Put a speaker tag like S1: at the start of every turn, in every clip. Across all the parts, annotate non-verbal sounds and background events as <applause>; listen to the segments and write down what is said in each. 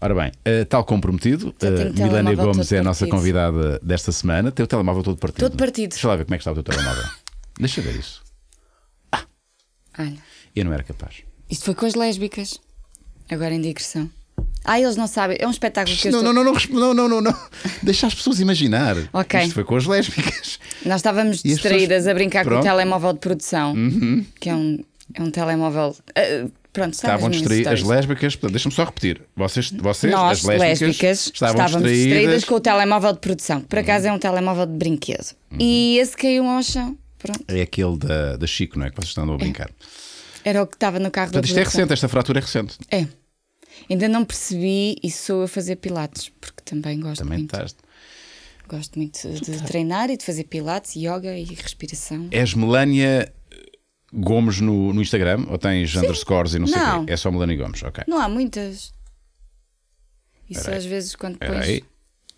S1: Ora bem, uh, tal como prometido, uh, Gomes é a nossa convidada desta semana. Tem o telemóvel todo partido. Todo partido. Deixa lá ver como é que está o teu telemóvel. <laughs> Deixa ver isso. Ah! Olha. Eu não era capaz.
S2: Isto foi com as lésbicas. Agora em digressão. Ah, eles não sabem. É um espetáculo que não, eu não, estou...
S1: não, não, não, não, não, não. <laughs> Deixa as pessoas imaginar. ok. Isto foi com as lésbicas.
S2: Nós estávamos e distraídas pessoas... a brincar Pronto. com o telemóvel de produção, uhum. que é um, é um telemóvel uh, Pronto, estavam distraídas. As
S1: lésbicas, portanto, deixa-me só repetir. Vocês, vocês Nós, as lésbicas, lésbicas estavam distraídas... distraídas com
S2: o telemóvel de produção. Por acaso uhum. é um uhum. telemóvel de brinquedo. Uhum. E esse caiu ao chão.
S1: Pronto. É aquele da, da Chico, não é? Que vocês estão a é. brincar.
S2: É. Era o que estava no carro Portanto, isto é recente,
S1: esta fratura é recente.
S2: É. Ainda não percebi e sou a fazer pilates, porque também gosto também muito. Também Gosto muito de treinar e de fazer pilates, yoga e respiração. És
S1: Melania Gomes no, no Instagram? Ou tens underscores e não, sei o quê? É só Melanie Gomes, ok. Não
S2: há muitas. Isso Peraí. às vezes quando pões. Peraí.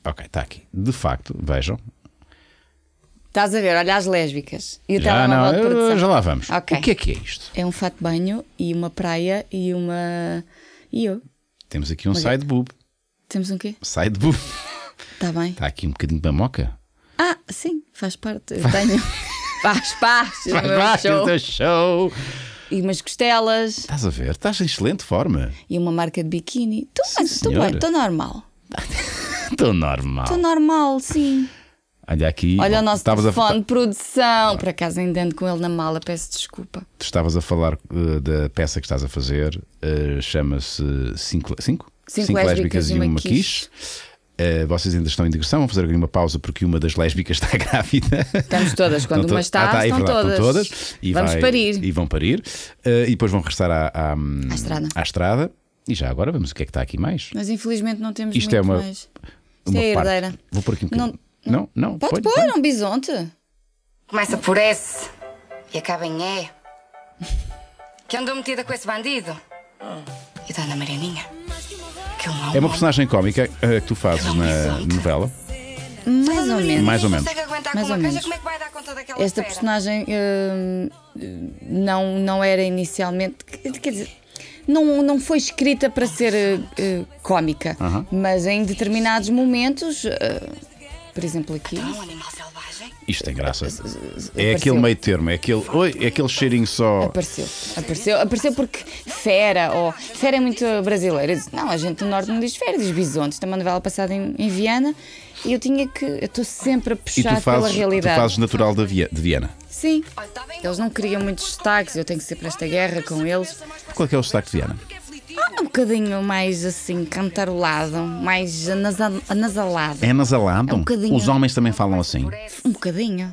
S1: Ok, está aqui. De facto, vejam.
S2: Estás a ver, olha as lésbicas. E já, não, eu, já lá vamos. Okay. O que é que é isto? É um fato de banho e uma praia e uma. E eu.
S1: Temos aqui um Mas... É- side boob. Temos um quê? Side boob. Está bem. Está aqui um bocadinho de mamoca.
S2: Ah, sim, faz parte. Eu tenho. <laughs> Faz parte Faz do parte show. do
S1: show.
S2: E umas costelas.
S1: Estás a ver? Estás em excelente forma.
S2: E uma marca de biquíni. Estou bem, estou normal.
S1: Estou <laughs> normal. Estou
S2: normal, sim.
S1: Olha aqui. Olha o nosso telefone de
S2: produção. Ah. Por acaso ainda ando com ele na mala, peço desculpa.
S1: Tu estavas a falar uh, da peça que estás a fazer, uh, chama-se 5? 5 lésbicas e uma quiche. quiche. Uh, vocês ainda estão em digressão, vão fazer aqui uma pausa porque uma das lésbicas <laughs> está grávida. Estamos todas, quando estão uma está, ah, tá, estão, verdade, todas. estão, todas. E Vamos vai, parir. E vão parir. Uh, e depois vão regressar à, à, hum, à, estrada. à, estrada. E já agora vamos o que é que está aqui mais.
S2: Mas infelizmente não temos Isto é muito é uma, mais. Isto
S1: uma é herdeira. Parte. Vou pôr aqui um bocadinho. Não, não. não Pode pôr,
S2: um bisonte. Começa por S e acaba em E. que andou metida com esse bandido? Ah. E Dona tá Marianinha?
S1: É uma personagem cómica uh, que tu fazes na novela.
S2: Mais ou menos. Mais ou menos. Mais ou menos. É Esta personagem uh, não, não era inicialmente. Quer dizer. Não, não foi escrita para ser uh, cómica, uh -huh. mas em determinados momentos, por exemplo, aqui. Então,
S1: isto tem graça. Apareceu. É aquele meio termo, é aquele, oi, é aquele cheirinho só. Apareceu,
S2: apareceu, apareceu porque fera, ou fera é muito brasileira. não, a gente do norte não diz fera, diz bisontes. Tem uma novela passada em, em Viana e eu tinha que. Eu estou sempre a puxar fazes, pela realidade. Tu fazes
S1: natural de, Via, de Viana.
S2: Sim. Eles não queriam muitos destaques, eu tenho que ser para esta guerra com eles.
S1: Qual é, que é o destaque de Viana?
S2: bocadinho mais assim, cantarolado, mais anasal, anasalado. É
S1: anasalado? É um bocadinho. Os homens também falam assim?
S2: Um bocadinho.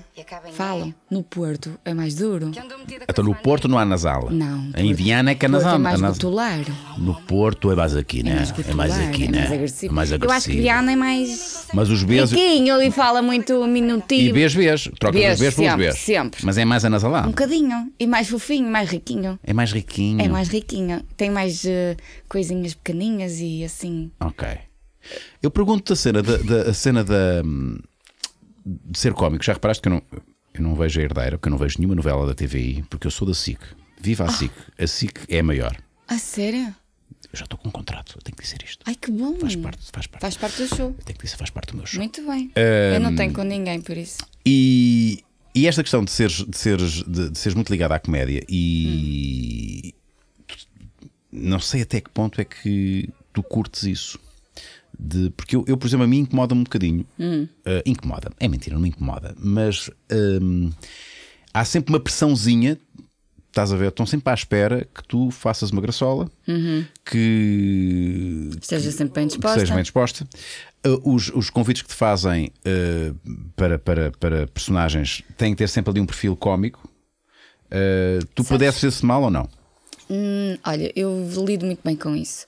S2: Falam. No Porto é mais
S1: duro. Então no Porto não há nasala? Não. Em Viana é que anasala. É, é mais é gutular. No Porto é mais aqui, né? É mais, gutular, é mais aqui, é né? É mais agressivo. É mais agressivo. Eu acho que Viana
S2: é mais. Mas os beijos e fala muito minutinho. E beijos
S1: beijos Troca os beijos pelos Bs. Sempre. Mas é mais anasalado? Um
S2: bocadinho. E mais fofinho, mais riquinho.
S1: É mais riquinho. É mais
S2: riquinho. Tem mais. Uh, coisinhas pequeninas e assim.
S1: Ok. Eu pergunto a cena da, da a cena da hum, de ser cómico. Já reparaste que eu não, eu não vejo a herdeira, porque eu não vejo nenhuma novela da TVI, porque eu sou da SIC. Viva a oh. SIC. A SIC é a maior.
S2: A sério? Eu já estou
S1: com um contrato, eu tenho que dizer isto.
S2: Ai que bom! Faz parte, faz parte. Faz parte do show. Eu tenho que dizer, faz parte do meu show. Muito bem. Um, eu não hum, tenho com ninguém por isso.
S1: E, e esta questão de seres, de, seres, de, de seres muito ligada à comédia e, hum não sei até que ponto é que tu curtes isso. De, porque eu, eu por exemplo, a mim incomoda um bocadinho. Uhum. Uh, eh, incomoda, é mentira, não me incomoda. Mas um, há sempre uma pressãozinha, estás a ver? Estão sempre à espera que tu faças uma graçola, uhum. que esteja sempre bem disposta. seja bem disposta. Uh, os, os convites que te fazem uh, para, para, para personagens têm que ter sempre ali um perfil cómico. tu Sabes? ser se mal ou não?
S2: Hum, olha, eu lido muito bem com isso.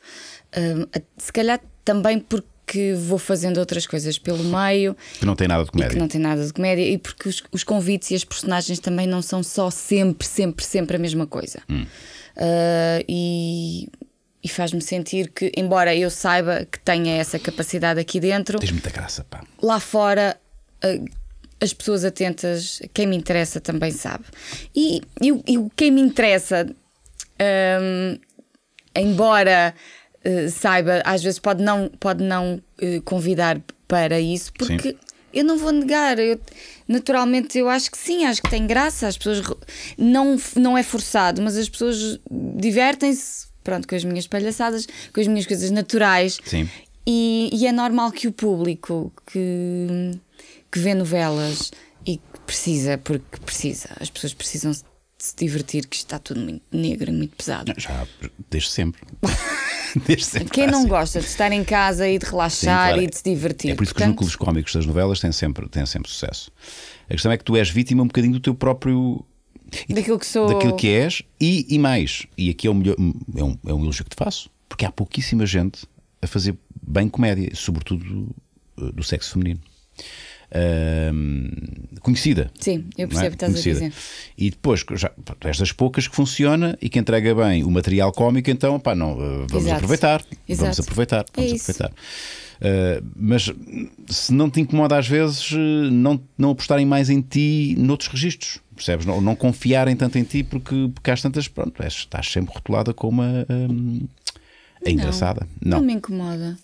S2: Hum, se calhar também porque vou fazendo outras coisas pelo meio.
S1: Que não tem nada de comédia. que não tem
S2: nada de comédia e porque os, os, convites e as personagens também não são só sempre, sempre, sempre a mesma coisa. Hum. Uh, e. e faz-me sentir que, embora eu saiba que tenha essa capacidade aqui dentro, Tens
S1: muita graça, pá.
S2: lá fora uh, as pessoas atentas, quem me interessa também sabe. E, e, e quem me interessa um, embora uh, saiba, às vezes pode não, pode não uh, convidar para isso, porque. Sim. Eu não vou negar, eu, naturalmente eu acho que sim, acho que tem graça, as pessoas não, não é forçado, mas as pessoas divertem-se pronto, com as minhas palhaçadas, com as minhas coisas naturais. Sim. E, e, é normal que o público que, que vê novelas e que precisa, porque precisa, as pessoas precisam se divertir, que está tudo muito negro muito pesado. Já,
S1: desde sempre. <laughs> desde sempre Quem não assim.
S2: gosta de estar em casa e de relaxar Sim, claro. e de se divertir? É por isso
S1: Portanto... que os núcleos cómicos das novelas têm sempre, têm sempre sucesso. A questão é que tu és vítima um bocadinho do teu próprio.
S2: Daquilo que sou. Daquilo que
S1: és e, e mais. E aqui é, o melhor, é, um, é um elogio que te faço, porque há pouquíssima gente a fazer bem comédia, sobretudo eh, do sexo feminino conhecida. Sim, eu é? percebo é? estás conhecida. a dizer. E depois, já, és das poucas que funciona e que entrega bem o material cómico, então pá, não, eh, vamos Exato. aproveitar. Exato. Vamos aproveitar, vamos é aproveitar. Uh, mas se não te incomoda às vezes eh, não, não apostarem mais em ti noutros registros, percebes? Não, não confiarem tanto em ti porque, porque às tantas, pronto, és, estás sempre rotulada como a, a, a engraçada. Não, não me
S2: incomoda.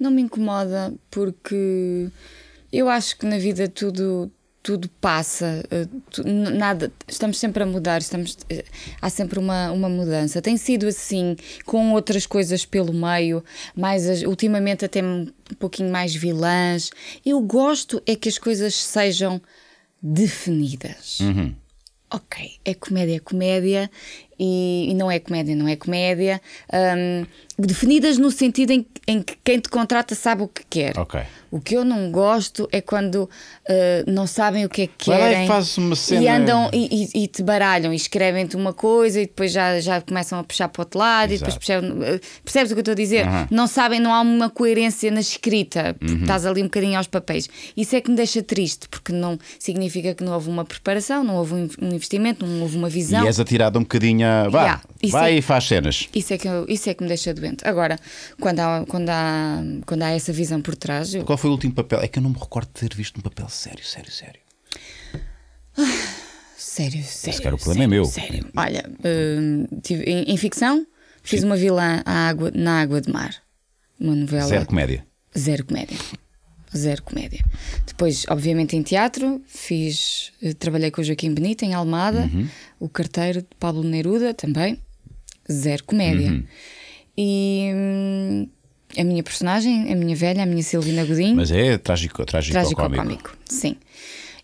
S2: Não me incomoda porque eu acho que na vida tudo tudo passa, eh, nada, estamos sempre a mudar, estamos, eh, há sempre uma, uma mudança. Tem sido assim, com outras coisas pelo meio, mais ultimamente até um pouquinho mais vilãs. Eu gosto é que as coisas sejam definidas. Uhum. Ok, é comédia, é comédia, e, e, não é comédia, não é comédia. Um, definidas no sentido em, em, que quem te contrata sabe o que quer. Okay. O que eu não gosto é quando uh, não sabem o que é que Vai querem cena... e andam e, e, e, te baralham e escrevem-te uma coisa e depois já, já começam a puxar para o outro lado Exato. e depois percebem, ah, percebes o que eu estou a dizer? Uhum. Não sabem, não há uma coerência na escrita, uhum. estás ali um bocadinho aos papéis. Isso é que me deixa triste, porque não significa que não houve uma preparação, não houve um investimento, não houve uma visão. E és
S1: atirado um bocadinho tenha. Vá, yeah, vai é, e faz cenas.
S2: Isso é, que eu, isso é que me deixa doente. Agora, quando há, quando há, quando há essa visão por trás. Eu... Qual
S1: foi o último papel? É que eu não me recordo de ter visto um papel sério, sério, sério.
S2: Sério, ah, sério. Esse o problema sério, é meu. Sério. Olha, uh, tive, em, em, ficção, fiz Sim. uma vilã à água, na água de mar. Uma novela. Zero comédia. Zero comédia zero comédia. Depois, obviamente, em teatro, fiz, eh, trabalhei com o Joaquim Benito em Almada, uhum. o carteiro de Pablo Neruda também, zero comédia. Uhum. E hum, a minha personagem, a minha velha, a minha Silvina Godinho. Mas
S1: é trágico, trágico, trágico cómico. cómico.
S2: Sim.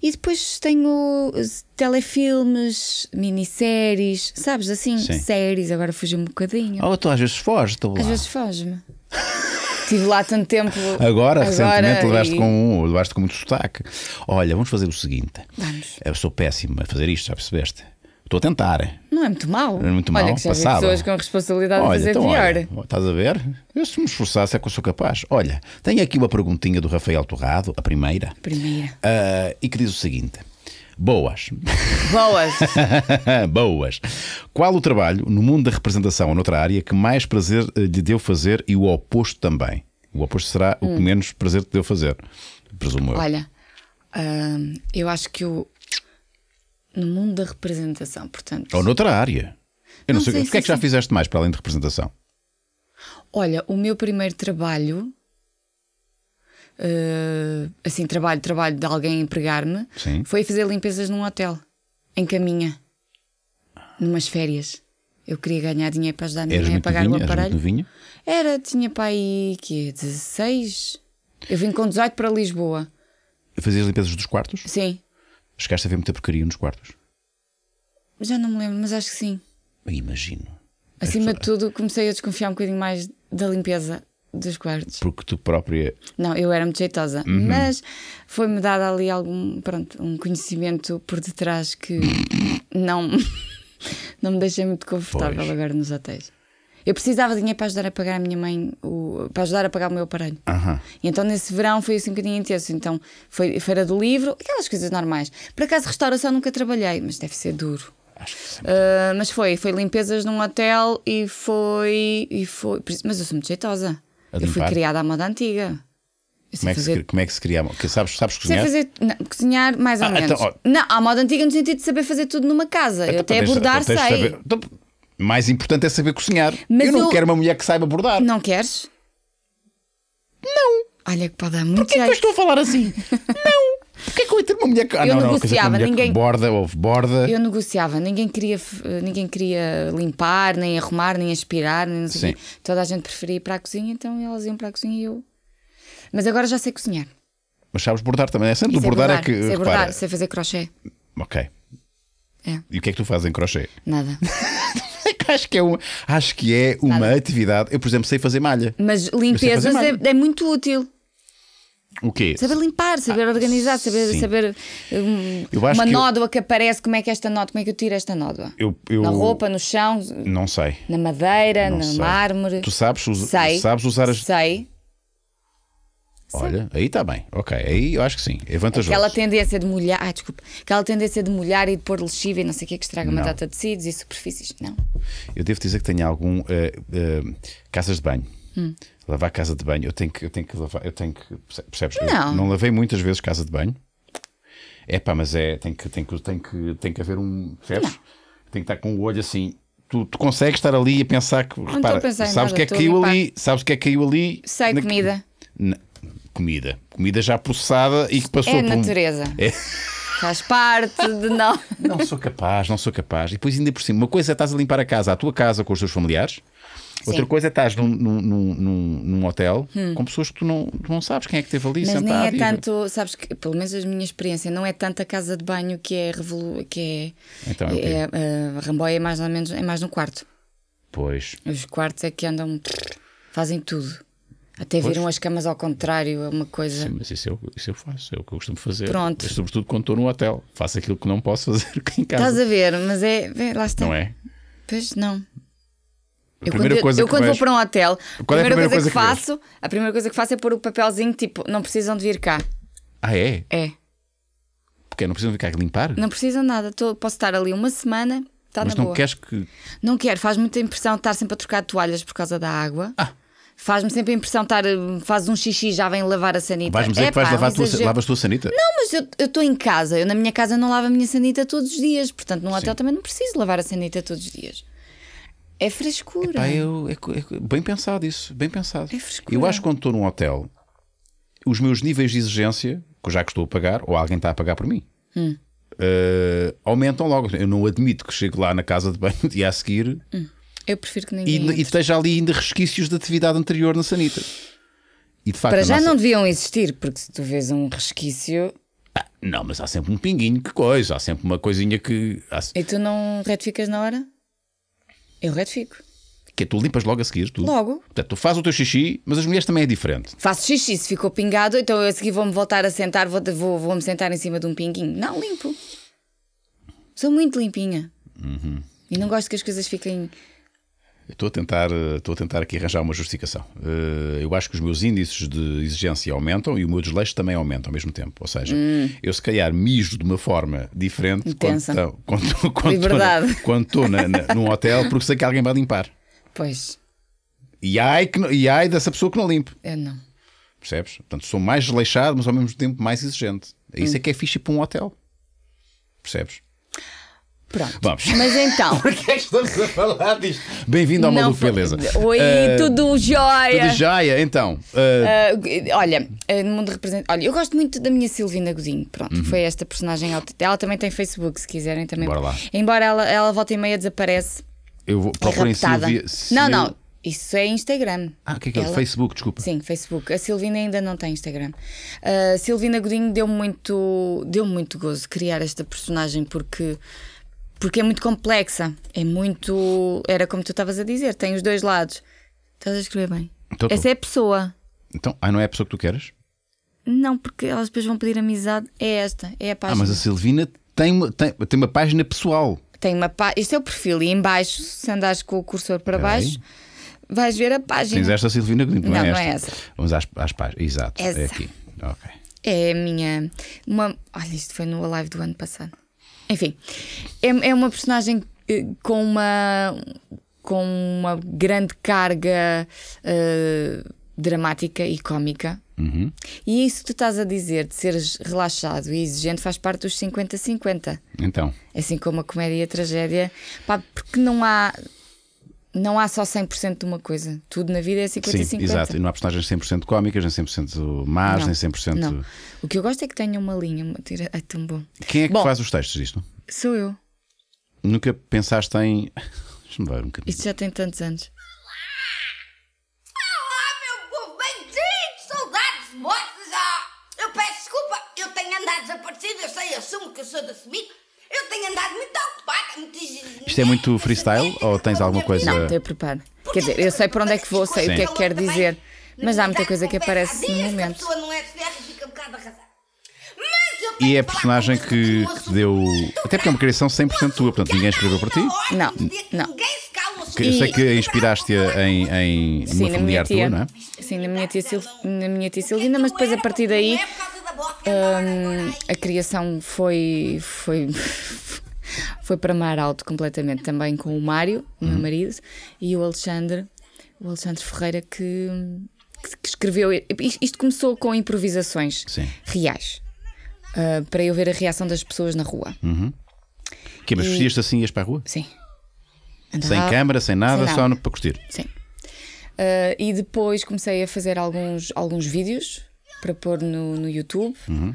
S2: E depois tenho eh, telefilmes, minisséries, sabes assim? Sim. Séries, agora fugiu um bocadinho.
S1: Oh, tu então às vezes foges, lá Às vezes
S2: foge-me. <laughs> Estive lá tanto tempo. Agora, agora recentemente, e... levaste com
S1: um, levaste com muito sotaque. Olha, vamos fazer o seguinte. Vamos. Eu sou péssimo a fazer isto, já percebeste? Estou a tentar. Não é muito mal. é muito mal. Olha que já passava. pessoas com responsabilidade olha, a fazer então, pior. Olha, estás a ver? Eu se me esforçasse é que eu sou capaz. Olha, tenho aqui uma perguntinha do Rafael Torrado, a primeira. Primeira. Uh, e que diz o seguinte. Boas. Boas. <laughs> Boas. Qual o trabalho no mundo da representação ou noutra área que mais prazer eh, lhe deu fazer e o oposto também? O oposto será hum. o que hum. menos prazer te deu fazer, presumo eu.
S2: Olha, hum, eu acho que o. No mundo da representação, portanto. Ou
S1: noutra área. Eu não, não sei. sei o que é que já fizeste mais para além de representação?
S2: Olha, o meu primeiro trabalho uh, assim, trabalho, trabalho de alguém empregar-me, foi fazer limpezas num hotel, em caminha, numas férias. Eu queria ganhar dinheiro para ajudar a minha mãe a pagar novinha, o aparelho. Era, tinha para pai que 16. Eu vim com 18 para Lisboa.
S1: Fazias limpezas dos quartos? Sim. Chegaste a ver muita porcaria nos quartos?
S2: Já não me lembro, mas acho que sim.
S1: imagino.
S2: Acima de tudo, comecei a desconfiar um bocadinho mais da limpeza dos quartos.
S1: Porque tu própria.
S2: Não, eu era muito jeitosa, uhum. mas foi-me dado ali algum, pronto, um conhecimento por detrás que <laughs> não, não me deixei muito confortável pois. agora nos hotéis. Eu precisava de dinheiro para ajudar a pagar a minha mãe, o, para ajudar a pagar o meu aparelho. Uhum. E então nesse verão foi assim um bocadinho intenso. Então foi feira do livro, aquelas coisas normais. Por acaso, restauração nunca trabalhei, mas deve ser duro. Uh, mas foi, foi limpezas num hotel e foi, e foi. Mas eu sou muito jeitosa. A eu fui criada à moda antiga.
S1: Como é, fazer... se, como é, que se cria? sabes, sabes cozinhar? Sei fazer,
S2: não, cozinhar mais ou ah, menos. Então, oh. Não, à moda antiga no sentido de saber fazer tudo numa casa. Então, eu até bordar então sei. Saber,
S1: então, mais importante é saber cozinhar. Mas eu não eu... quero uma mulher que saiba bordar Não queres?
S2: Não. Olha que pode dar muito. Porquê que eu estou a falar assim? <laughs> não. Porquê que eu ia ter uma mulher que. Ah, eu não, negociava, não, ninguém.
S1: Borda, houve borda. Eu
S2: negociava, ninguém queria, ninguém queria limpar, nem arrumar, nem aspirar, nem não sei Toda a gente preferia ir para a cozinha, então elas iam para a cozinha e eu. Mas agora já sei cozinhar.
S1: Mas sabes bordar também, é sempre do bordar, é bordar, é que. Sei é repara... bordar,
S2: sei fazer crochê. Ok. É.
S1: E o que é que tu fazes em crochê?
S2: Nada. <laughs> É acho que é uma,
S1: acho que é uma atividade. Eu, por exemplo, sei fazer malha. Mas limpezas malha. É,
S2: é, muito útil. O quê? Saber limpar, saber ah, organizar, saber, saber um, uma nódoa eu... que aparece, como é que é esta nódoa, como é que eu tiro esta nódoa?
S1: Eu, eu... Na roupa, no chão? Não sei.
S2: Na madeira, não no sei. mármore? Tu
S1: sabes, us... sei. sabes usar as... Sei. Olha, aí está bem, ok, aí eu acho que sim, é vantajoso. Aquela
S2: tendência de molhar, ah desculpa, aquela tendência de molhar e de pôr lexiva e não sei o que é que estraga não. uma data de tecidos e superfícies, não.
S1: Eu devo dizer que tenho algum uh, uh, caças de banho. Hum lavar casa de banho, eu tenho que, eu tenho que lavar, eu tenho que. Percebes? Não, eu não lavei muitas vezes casa de banho. É pá, mas é, tem que, tem que, tem que, tem que haver um. Percebes? Tem que estar com o olho assim. Tu, tu consegues estar ali e pensar que. Não repara, sabes o que é que caiu ali? Sabes o que é que caiu ali? Sei, na... comida. Na... Comida. Comida já processada e que passou é por. Natureza. Um... É natureza
S2: faz parte de não. Não
S1: sou capaz, não sou capaz. E depois, ainda por cima, uma coisa é estás a limpar a casa, a tua casa com os teus familiares, Outra coisa é estás num, num, num, num hotel hum. com pessoas que tu não, tu não sabes quem é que teve ali Mas sentado. Nem é
S2: tanto, sabes que, pelo menos a minha experiência, não é tanto a casa de banho que é revolu que é, então, é, é uh, Ramboia é mais ou menos é mais no quarto. Pois. Os quartos é que andam, fazem tudo. Até pois. viram as camas ao contrário, é uma coisa. Sim,
S1: mas isso eu, é isso eu faço, é o que eu costumo fazer. Pronto. Mas, sobretudo quando estou no hotel, faço aquilo que não posso <laughs> fazer em casa. Estás a
S2: ver, mas é. Lá está. Não é? Pois não.
S1: A eu primeira quando, coisa eu, eu quando vou para um hotel, a primeira, é a primeira, coisa, coisa que, que faço,
S2: a primeira coisa que faço é pôr o papelzinho tipo, não precisam de vir cá. Ah, é? É.
S1: Porque não precisam de ficar cá é limpar? Não
S2: precisam nada, Tô, posso estar ali uma semana, está Mas na não boa. queres que. Não quero, faz muita impressão estar sempre a trocar toalhas por causa da água. Ah. Faz-me sempre a impressão estar. Faz um xixi já vem lavar a sanita. Vais-me dizer é, que vais pá, lavar tua, lavas a
S1: tua sanita? Não,
S2: mas eu estou em casa. Eu, na minha casa não lavo a minha sanita todos os dias. Portanto, num hotel Sim. também não preciso lavar a sanita todos os dias. É frescura. Epá,
S1: eu, é, é, bem pensado isso, bem pensado. É frescura. Eu acho que quando estou num hotel, os meus níveis de exigência, que eu já que estou a pagar, ou alguém está a pagar por mim, hum. uh, aumentam logo. Eu não admito que chegue lá na casa de banho no <laughs> dia a seguir.
S2: Hum. Eu prefiro que ninguém. E, e,
S1: esteja ali ainda resquícios de atividade anterior na sanita. E de facto, Para já nossa... não
S2: deviam existir, porque se tu vês um
S1: resquício. Ah, não, mas há sempre um pinguinho, que coisa, há sempre uma coisinha que. Há...
S2: E tu não retificas na hora? Eu retifico.
S1: Que é, tu limpas logo a seguir, tu. Logo. Portanto, tu fazes o teu xixi, mas as mulheres também é diferente.
S2: Faço xixi, se ficou pingado, então eu a seguir vou-me voltar a sentar, vou-me vou, vou sentar em cima de um pinguinho. Não, limpo. Sou muito limpinha. Uhum. E não gosto que as coisas fiquem
S1: Estou a tentar, eh, estou a tentar aqui arranjar uma justificação. Eh, eu acho que os meus índices de exigência aumentam e o meu desleixo também aumenta ao mesmo tempo. Ou seja, hum. eu se calhar mijo de uma forma diferente Intensa. quando estou, quando, quando, quando estou na, na, num hotel porque sei que alguém vai limpar. Pois. E ai, que, e ai dessa pessoa que não limpe. É não. Percebes? Portanto, sou mais desleixado, mas ao mesmo tempo mais exigente. É isso hum. é que é ficha para um hotel. Percebes? Pronto. Vamos. Mas então. <laughs> É que estamos a falar disto? Bem-vindo ao Maluco Beleza. Oi, uh, tudo
S2: jóia. Tudo
S1: jóia, então. Uh...
S2: Uh, olha, no mundo representa. Olha, eu gosto muito da minha Silvina Godinho. Pronto, uhum. foi esta personagem. Ela também tem Facebook, se quiserem também. Bora lá. Embora ela, ela volta e meia desaparece.
S1: Eu vou procurem Silvia. não, não.
S2: Isso é Instagram. Ah, o que é que é? Ela... Facebook, desculpa. Sim, Facebook. A Silvina ainda não tem Instagram. Uh, Silvina Godinho deu muito, deu muito gozo criar esta personagem porque porque é muito complexa. É muito. Era como tu estavas a dizer, tem os dois lados. Estás a escrever bem. Então, Essa é a pessoa.
S1: Então, ah, não é a pessoa que tu queres?
S2: Não, porque elas depois vão pedir amizade. É esta, é a página. Ah, mas a
S1: Silvina tem uma, tem, tem uma página pessoal.
S2: Tem uma página. Isto é o perfil. E embaixo, se andares com o cursor para Peraí. baixo vais ver a página. Tens esta
S1: Silvina que é não, não, é esta. Não é essa. Vamos às, às páginas. Exato, é essa. é aqui.
S2: É a minha. Uma... Olha, isto foi no live do ano passado. Enfim, é, é uma personagem eh, com uma, com uma grande carga uh, dramática e cómica. Uhum. E isso que tu estás a dizer de seres relaxado e exigente faz parte dos 50-50. Então. Assim como a comédia e a tragédia, pá, porque não há não há só 100% de uma coisa. Tudo na vida é 50-50. Sim, exato.
S1: E não há personagens 100% cómicas, nem 100% más, não, nem 100%. Não.
S2: O que eu gosto é que tenha uma linha. Uma tira... É tão bom. Quem é que bom, faz
S1: os textos disto? Sou eu. Nunca pensaste em. <laughs> Deixa-me ver um bocadinho. Isto já tem tantos anos.
S2: Olá, Olá, meu povo bendito! Saudades vossas! Eu peço desculpa, eu tenho andado desaparecido, eu sei, assumo que eu sou da Smith,
S1: isto é muito freestyle ou tens alguma coisa? Não, eu preparo. Quer dizer, eu sei para onde é que vou, sei Sim. o que é
S2: que quer dizer, mas há muita coisa que aparece no momento.
S1: É e é a personagem que, que te deu. Até porque é uma criação 100% tua, portanto ninguém escreveu para ti? Não, não. Que, eu sei que inspiraste-a em, em Sim, uma familiar tua, não é?
S2: Sim, na minha tia, Sil, é na minha tia Silvina, mas depois é a partir daí hum, a criação foi, foi, foi para mar alto completamente também com o Mário, o meu uhum. marido, e o Alexandre, o Alexandre Ferreira que, que escreveu. Isto começou com improvisações Sim. reais. Uh, para eu ver a reação das pessoas na rua.
S1: Uhum. Que, mas e... vestias-te assim e ias para a rua? Sim. Andava, sem câmara, sem nada, sem nada. só no, para curtir.
S2: Sim. Uh, e depois comecei a fazer alguns, alguns vídeos para pôr no, no YouTube. Uhum.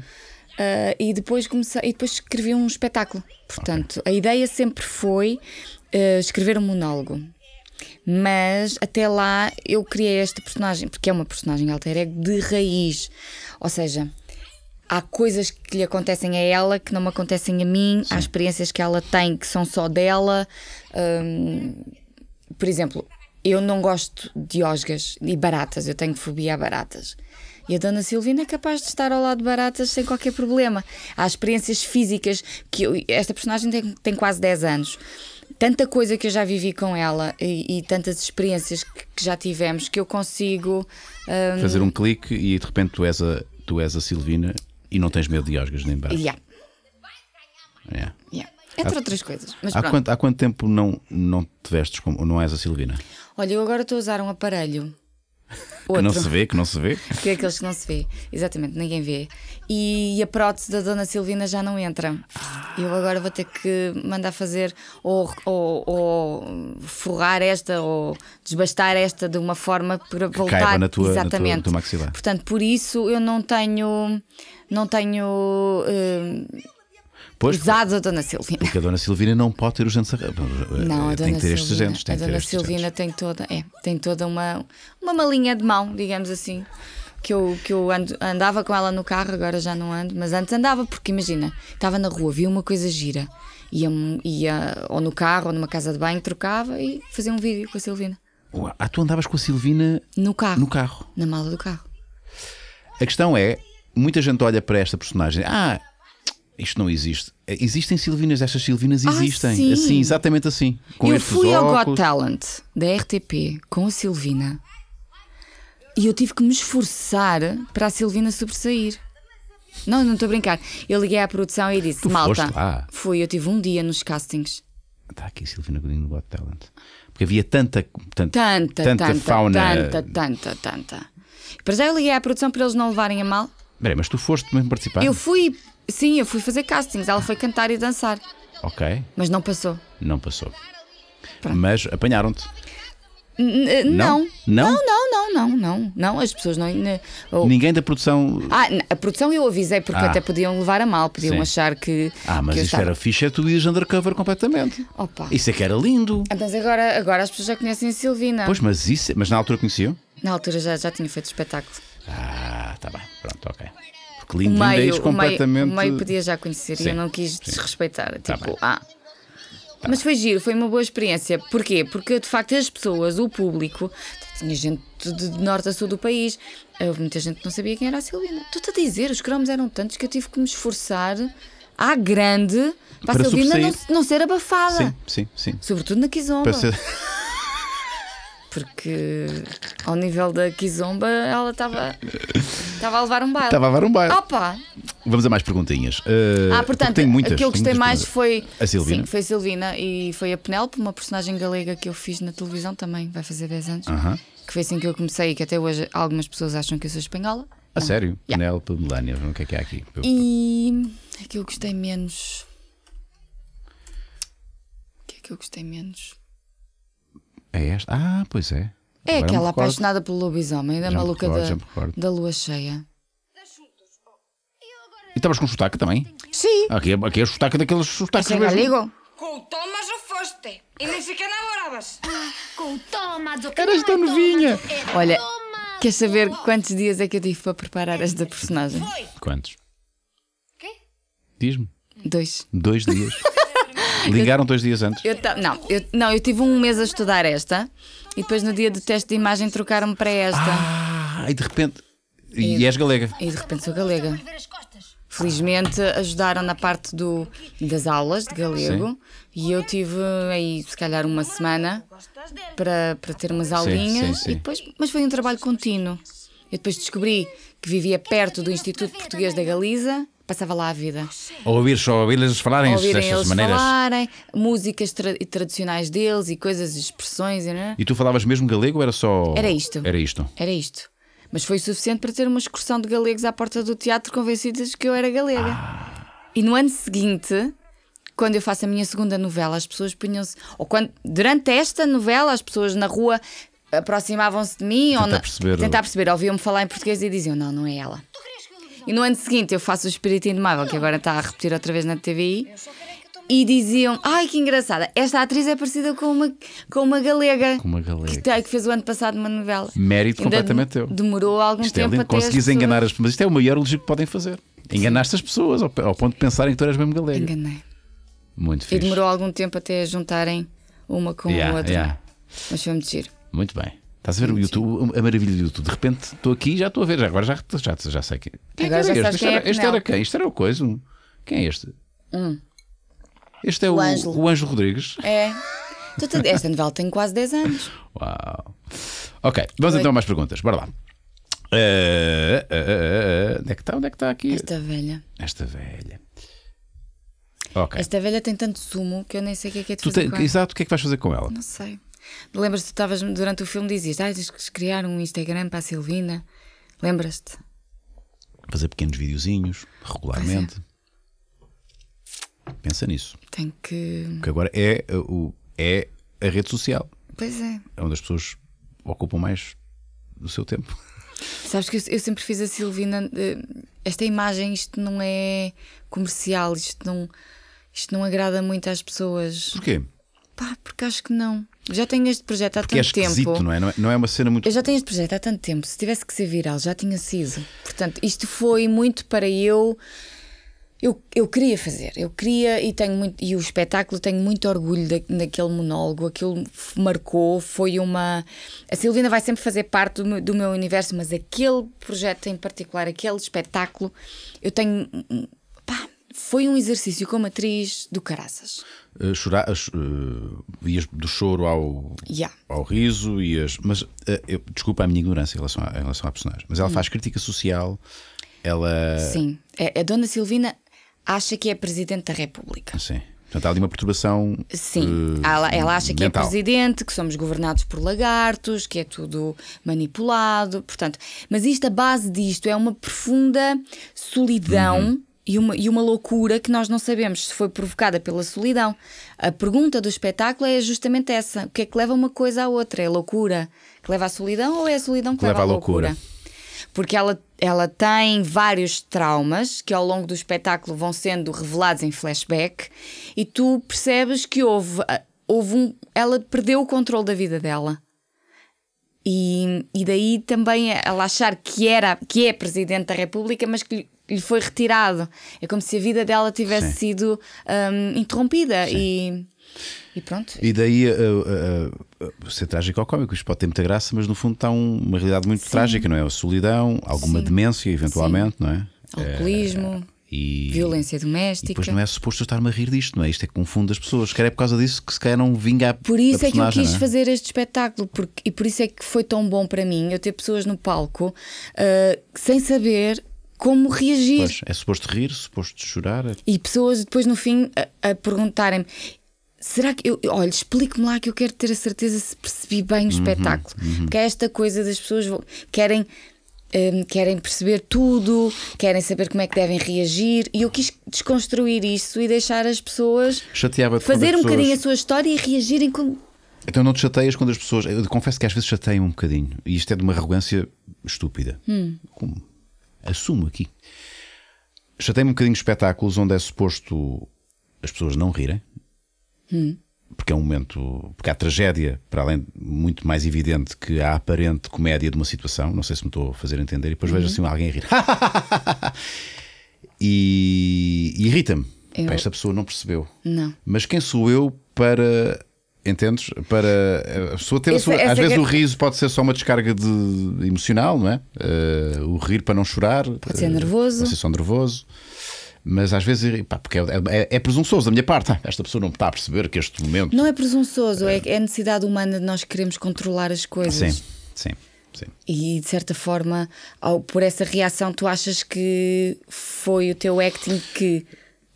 S2: Uh, e, depois comecei, e depois escrevi um espetáculo. Portanto, okay. a ideia sempre foi uh, escrever um monólogo. Mas até lá eu criei esta personagem, porque é uma personagem alter ego de raiz. Ou seja, há coisas que lhe acontecem a ela que não me acontecem a mim, Sim. há experiências que ela tem que são só dela. Um, por exemplo, eu não gosto de osgas e baratas, eu tenho fobia a baratas. E a Dona Silvina é capaz de estar ao lado de baratas sem qualquer problema. Há experiências físicas que eu, esta personagem tem, tem quase 10 anos tanta coisa que eu já vivi com ela e, e tantas experiências que, que, já tivemos que eu consigo um... fazer um
S1: clique e de repente tu és a, tu és a Silvina e não tens medo de osgas nem baratas. Yeah. Yeah. Yeah. Entre é há, outras coisas. Mas há, quanto, há quanto tempo não, não te vestes como não és a Silvina?
S2: Olha, eu agora estou a usar um aparelho Outro. Que não se vê, que não se vê. Que é aqueles que não se vê. Exatamente, ninguém vê. E a prótese da Dona Silvina já não entra. Eu agora vou ter que mandar fazer ou, ou, ou forrar esta ou desbastar esta de uma forma para voltar. na tua, Exatamente. Na tua, tua maxilar. Portanto, por isso eu não tenho. Não tenho. Eh, Pois, a Dona Silvina.
S1: Porque a Dona Silvina não pode ter os dentes arranjados. Não, a eh, Dona tem que ter Silvina, estes dentes. Tem a Dona Silvina
S2: tem toda, é, tem toda uma, uma malinha de mão, digamos assim. Que eu, que eu ando, andava com ela no carro, agora já não ando, mas antes andava, porque imagina, estava na rua, via uma coisa gira, ia, ia ou no carro ou numa casa de banho, trocava e fazia um vídeo com a Silvina.
S1: Ah, tu andavas com a Silvina no carro, no carro.
S2: Na mala do carro.
S1: A questão é, muita gente olha para esta personagem, ah, isto não existe. Eh, existem Silvinas, estas Silvinas ah, existem. Ah, sim. Assim, exatamente assim. Com eu fui ao Got
S2: Talent da RTP com a Silvina e eu tive que me esforçar para a Silvina sobressair. Não, não estou a brincar. Eu liguei à produção e disse: tu Malta, fui, eu tive um dia nos castings.
S1: Está aqui Silvina Godinho do Got Talent. Porque havia tanta, tanta, tanta, tanta, tanta fauna. Tanta,
S2: tanta, tanta. Para já eu liguei à produção para eles não levarem a mal.
S1: Peraí, mas tu foste mesmo participar?
S2: Eu fui Sim, eu fui fazer castings, ela foi cantar e dançar. Ok. Mas não passou.
S1: Não passou. Pronto. Mas apanharam-te.
S2: não. Não? não. Não? Não, não, não, não, as pessoas não.
S1: Ninguém da produção.
S2: Ah, a produção eu avisei porque ah. até podiam levar a mal, podiam Sim. achar que.
S1: Ah, mas que isto estava... era ficha, é tu ias undercover completamente. <laughs> Opa. Isso é que era lindo.
S2: Mas agora, agora as pessoas já conhecem a Silvina. Pois,
S1: mas isso. É- mas na altura conheciam?
S2: Na altura já, já tinha feito espetáculo. Ah,
S1: tá bem, pronto, ok porque Lindy meio, completamente. O meio, o meio podia já conhecer sim, e eu não quis sim.
S2: desrespeitar. Tá tipo, ah. Tá Mas foi giro, foi uma boa experiência. Porquê? Porque de facto as pessoas, o público, tinha gente de norte a sul do país, houve muita gente que não sabia quem era a Silvina. Estou-te a dizer, os cromos eram tantos que eu tive que me esforçar à grande para, para a Silvina não, não, ser abafada. Sim, sim, sim. Sobretudo na Kizomba. <laughs> porque ao nível da Kizomba ela estava estava a levar um baile. Estava a levar um baile. Opa!
S1: Vamos a mais perguntinhas. Uh, ah, ah portanto, tem muitas, aquilo que gostei mais
S2: foi a Silvina. Sim, foi a Silvina e foi a Penélope, uma personagem galega que eu fiz na televisão também, vai fazer 10 anos. Uh -huh. Que foi assim que eu comecei e que até hoje algumas pessoas acham que eu sou espanhola.
S1: A sério? Yeah. Penélope, Melania, o que é que há aqui?
S2: E aquilo que eu gostei menos. O que é que eu gostei menos?
S1: É esta? Ah, pois é. É Agora aquela apaixonada
S2: pelo lobisomem, da maluca recordo, da, da lua cheia.
S1: E estavas com o sotaque também? Sim. Aqui, é, aqui é o sotaque daqueles sotaques é mesmo. Galigo.
S2: Com o Thomas o foste? E nem sequer namoravas. Com o Thomas ou Eras tão novinha. É Olha, quer saber quantos dias é que eu tive para preparar esta personagem?
S1: Quantos? Quê? Diz-me. Dois. Dois dias. <laughs> <laughs> Ligaram eu, dois dias antes?
S2: Eu, não, eu, não, eu tive um mês a estudar esta e depois no dia do teste de imagem trocaram-me para esta. Ah,
S1: e de repente. E, e és galega.
S2: E de repente sou galega. Felizmente ajudaram na parte do, das aulas de galego sim. e eu tive aí se calhar uma semana para, para ter umas aulinhas sim, sim, e depois, mas foi um trabalho contínuo. Eu depois descobri que vivia perto do Instituto Português da Galiza passava lá a vida.
S1: Ou ouvir só ouvi-las falarem Ouvirem destas eles maneiras.
S2: falarem, músicas tra tradicionais deles e coisas, expressões. é?
S1: E tu falavas mesmo galego ou era só. Era isto. Era isto.
S2: Era isto. Mas foi o suficiente para ter uma excursão de galegos à porta do teatro de que eu era galega. Ah. E no ano seguinte, quando eu faço a minha segunda novela, as pessoas punham-se. Ou quando, durante esta novela, as pessoas na rua aproximavam-se de mim tentar ou na, perceber. tentar perceber, ouviam-me falar em português e diziam: Não, não é ela. E no ano seguinte eu faço o Espírito Indomável, que agora está a repetir outra vez na TVI. E diziam, ai que engraçada, esta atriz é parecida com uma, com uma galega. Com uma galega. Que, que fez o ano passado uma novela.
S1: Mérito Ainda completamente teu.
S2: Demorou algum isto é tempo é lindo. Conseguis as
S1: enganar as pessoas. Mas isto é o maior elogio que podem fazer. Enganaste as pessoas ao, ao, ponto de pensarem que tu eras mesmo galega. Enganei. Muito fixe. E demorou
S2: algum tempo até juntarem uma com yeah, a outra. Yeah. Mas foi muito giro.
S1: Muito bem. Estás a ver o YouTube, a maravilha do YouTube. De repente estou aqui e já estou a ver. Já, agora já, já, já sei quem. quem é agora é já este? é era, este era quem? Este era o Coiso. Quem é este? Hum. Este é o, o, Ângelo. o Ângelo Rodrigues.
S2: É. Esta novela tem quase 10 anos.
S1: Uau. Ok, vamos Oi. então a mais perguntas. Bora lá. Uh, uh, uh, onde é que está? Onde é que está aqui? Esta velha. Esta velha. Okay.
S2: Esta velha tem tanto sumo que eu nem sei o que é que é de tu fazer. Tem, exato, o que é que vais fazer com ela? Não sei. Lembras-te, tu estavas durante o filme dizias, ah, tens que criar um Instagram para a Silvina. Lembras-te?
S1: Fazer pequenos videozinhos regularmente. É. Pensa nisso. É.
S2: Tem que. Porque
S1: agora é, o, é a rede social. Pois é. É onde as pessoas ocupam mais do seu tempo.
S2: Sabes que eu, eu sempre fiz a Silvina. Eh, esta imagem, isto não é comercial, isto não, isto não agrada muito às pessoas. Porquê? Pá, porque acho que não. Já tenho este projeto há Porque é tanto é tempo. Não
S1: é? não é? Não é uma cena muito. Eu já
S2: tenho este projeto há tanto tempo. Se tivesse que ser viral, já tinha sido. Portanto, isto foi muito para eu. Eu, eu queria fazer, eu queria e tenho muito, e o espetáculo tenho muito orgulho da, daquele monólogo, aquilo marcou, foi uma. A Silvina vai sempre fazer parte do meu, do meu universo, mas aquele projeto em particular, aquele espetáculo, eu tenho foi um exercício como atriz do caraças.
S1: Uh, eh, chorar, uh, eh, eh, ias do choro ao, yeah. ao riso, ias, mas uh, eu, desculpa a minha ignorância em relação, a, em relação à personagem, mas ela hum. faz crítica social. Ela... Sim,
S2: a, a dona Silvina acha que é presidente da República.
S1: Sim. Portanto, há ali uma perturbação. Sim, uh, ela, ela, acha mental. que é
S2: presidente, que somos governados por lagartos, que é tudo manipulado. Portanto, mas isto, a base disto é uma profunda solidão uhum e uma, e uma loucura que nós não sabemos se foi provocada pela solidão. A pergunta do espetáculo é justamente essa: o que é que leva uma coisa à outra? É a loucura que leva à solidão ou é a solidão que, leva à loucura? loucura? Porque ela, ela tem vários traumas que ao longo do espetáculo vão sendo revelados em flashback e tu percebes que houve, houve um, ela perdeu o controle da vida dela. E, e daí também ela achar que, era, que é Presidente da República, mas que, lhe foi retirado. É como se a vida dela tivesse Sim. sido um, interrompida Sim. e, e pronto.
S1: E daí uh, uh, ser trágico ou cómico, isto pode ter muita graça, mas no fundo está uma realidade muito Sim. trágica, não é? A solidão, alguma demência, eventualmente, não é?
S2: Alcoolismo. É... E, violência doméstica. Pois depois não é
S1: suposto eu estar-me a rir disto, não é? Isto é que confunde as pessoas. Quer é por causa disso que se calhar não vinga a Por isso a é que eu quis é?
S2: fazer este espetáculo porque, e por isso é que foi tão bom para mim eu ter pessoas no palco uh, sem saber como reagir. Pois,
S1: é suposto rir, suposto chorar.
S2: E pessoas depois no fim a, a perguntarem-me: será que eu. Olha, explique-me lá que eu quero ter a certeza se percebi bem o uhum, espetáculo. Uhum. Porque é esta coisa das pessoas querem. Um, querem perceber tudo, querem saber como é que devem reagir, e eu quis desconstruir isso e deixar as pessoas
S1: fazer um pessoas... bocadinho a
S2: sua história e reagirem como,
S1: então não te chateias quando as pessoas. Eu confesso que às vezes chateio um bocadinho. E isto é de uma arrogância estúpida. Hum. Como? assumo aqui. já tem um bocadinho de espetáculos onde é suposto as pessoas não rirem, hum. porque é um momento. Porque há tragédia, para além muito mais evidente que a aparente comédia de uma situação. Não sei se me estou a fazer entender. E depois uhum. vejo assim alguém a rir. e, <laughs> e irrita-me. Eu... Esta pessoa não percebeu. Não. Mas quem sou eu para Entendes? Para eh, a pessoa ter essa, a sua. Às vezes que... o riso pode ser só uma descarga de emocional, não é? Uh, o rir para não chorar. Pode ser eh, nervoso. Pode ser só nervoso. Mas às vezes, pá, porque é, é, é, é presunçoso da minha parte. <laughs> Esta pessoa não está a perceber que este momento.
S2: Não é presunçoso, é, é a necessidade humana de nós queremos controlar as coisas. Sim,
S1: sim. Sim.
S2: E de certa forma, ao, por essa reação, tu achas que foi o teu acting que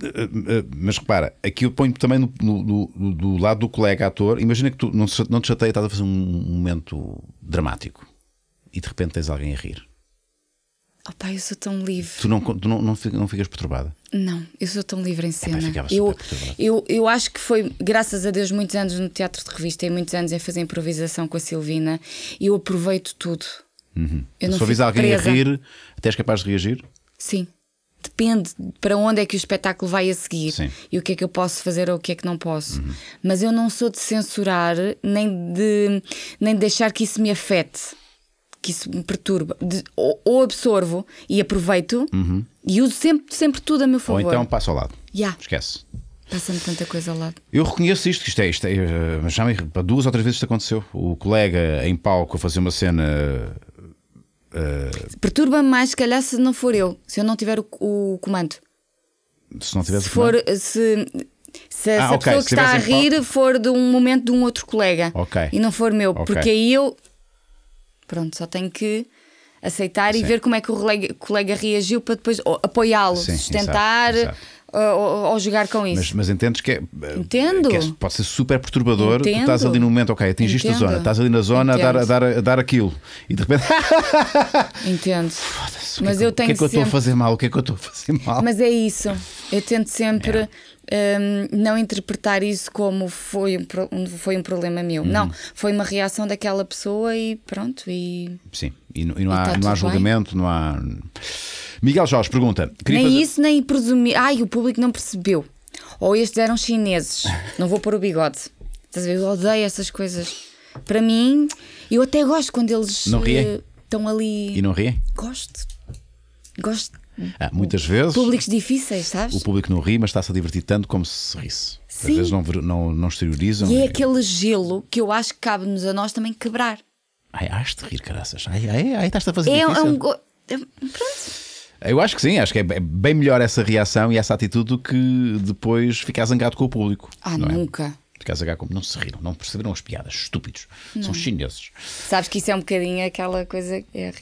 S1: eh, eh, mas repara, aqui eu ponho também no, no, no, do lado do colega ator. Imagina que tu não, não te chateias estás a fazer um momento dramático e de repente tens alguém a rir.
S2: Oh pai, eu sou tão livre. Tu não, tu
S1: não, não, não ficas perturbada?
S2: Não, eu sou tão livre em cena. É, eu, eu, eu acho que foi, graças a Deus, muitos anos no teatro de revista e muitos anos em fazer improvisação com a Silvina e eu aproveito tudo.
S1: Uhum. Eu não alguém presa. a rir, até és capaz de reagir?
S2: Sim depende para onde é que o espetáculo vai a seguir Sim. e o que é que eu posso fazer ou o que é que não posso. Uhum. Mas eu não sou de censurar nem de, nem de deixar que isso me afete, que isso me perturba. De, ou, ou, absorvo e aproveito uhum. e uso sempre, sempre tudo a meu favor. Ou então passo
S1: ao lado. Yeah. Esquece.
S2: Passa-me tanta coisa ao lado.
S1: Eu reconheço isto, isto é, isto é, eh, já me, duas ou três vezes isto aconteceu. O colega em palco a fazer uma cena Uh...
S2: Perturba-me mais, se calhar, se não for eu, se eu não tiver o, o comando.
S1: Se não tiver se o comando.
S2: se, se, ah, a okay. pessoa que está a rir for de um momento de um outro colega okay. e não for meu, okay. porque aí eu pronto, só tenho que aceitar sim. e ver como é que o colega, colega reagiu para depois apoiá-lo, sustentar. Exato, exato ao, eh, jogar com isso. Mas,
S1: mas entendes que, é, eh,
S2: Entendo. que é,
S1: pode ser super perturbador. Entendo. Tu estás ali no momento, ok, atingiste Entendo. a zona, estás ali na zona a dar, a, dar, a dar aquilo e de repente.
S2: <laughs> Entendo. Mas é que, eu tenho O que é que sempre... eu estou a
S1: fazer mal? O que é que eu estou a fazer mal? Mas
S2: é isso. Eu tento sempre. É um, não interpretar isso como foi um, foi um problema meu. Não, uhum. foi uma reação daquela pessoa e pronto. E,
S1: Sim, e, não, e tá não, há, não há julgamento, bem. não há. Miguel Jorge pergunta. Nem fazer...
S2: isso, nem presumir. Ai, o público não percebeu. Ou estes eram chineses. não vou pôr o bigode. Estás a ver? Eu odeio essas coisas. Para mim, eu até gosto quando eles eh, estão ali. E não ri? Gosto. Gosto ah, muitas vezes. Públicos difíceis, sabes? O
S1: público não ri, mas está-se a divertir tanto como se risse. Sim. Às vezes não, não, não exteriorizam. E é, é
S2: aquele gelo que eu acho que cabe-nos a nós também quebrar.
S1: Ai, de rir, caraças. Ai, ai, ai, estás a fazer é difícil. Um,
S2: go... É pronto.
S1: Eu acho que sim, acho que é bem melhor essa reação e essa atitude do que depois ficar zangado com o público. Ah, não é? nunca. É? Ficar zangado como não se riram, não perceberam as piadas, estúpidos, não. são chineses.
S2: Sabes que isso é um bocadinho aquela coisa. É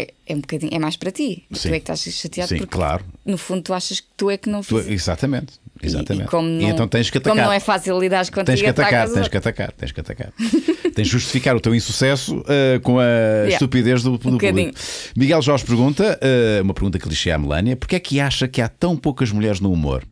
S2: é, é, um bocadinho, é mais para ti. Sim. Tu é que estás chateado Sim, porque claro. no fundo tu achas que tu é que não é,
S1: fizeste. Exatamente. Exatamente. E, e como não, e então tens que atacar. Como não é
S2: fácil lidar
S1: com tens que atacar, tens que atacar, tens que atacar. tens que justificar o teu insucesso uh, com a <laughs> yeah. estupidez do, do um público. Miguel Jorge pergunta, uh, uma pergunta que lixei à Melânia, porque é que acha que há tão poucas mulheres no humor?